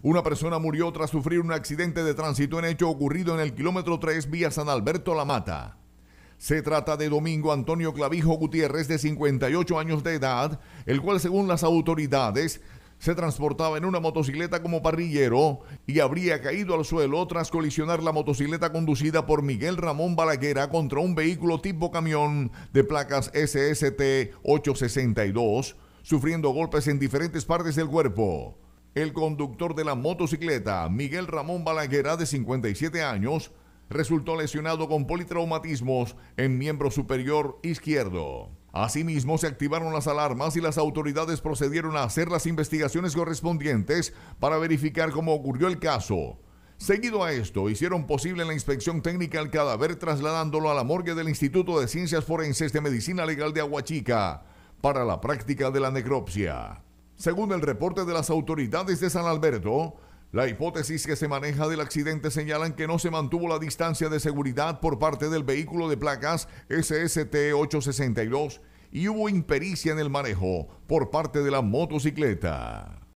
Una persona murió tras sufrir un accidente de tránsito en hecho ocurrido en el kilómetro 3 vía San Alberto La Mata. Se trata de Domingo Antonio Clavijo Gutiérrez, de 58 años de edad, el cual, según las autoridades, se transportaba en una motocicleta como parrillero y habría caído al suelo tras colisionar la motocicleta conducida por Miguel Ramón Balaguera contra un vehículo tipo camión de placas SST 862, sufriendo golpes en diferentes partes del cuerpo. El conductor de la motocicleta, Miguel Ramón Balaguerá, de 57 años, resultó lesionado con politraumatismos en miembro superior izquierdo. Asimismo, se activaron las alarmas y las autoridades procedieron a hacer las investigaciones correspondientes para verificar cómo ocurrió el caso. Seguido a esto, hicieron posible la inspección técnica al cadáver trasladándolo a la morgue del Instituto de Ciencias Forenses de Medicina Legal de Aguachica para la práctica de la necropsia. Según el reporte de las autoridades de San Alberto, la hipótesis que se maneja del accidente señalan que no se mantuvo la distancia de seguridad por parte del vehículo de placas SST-862 y hubo impericia en el manejo por parte de la motocicleta.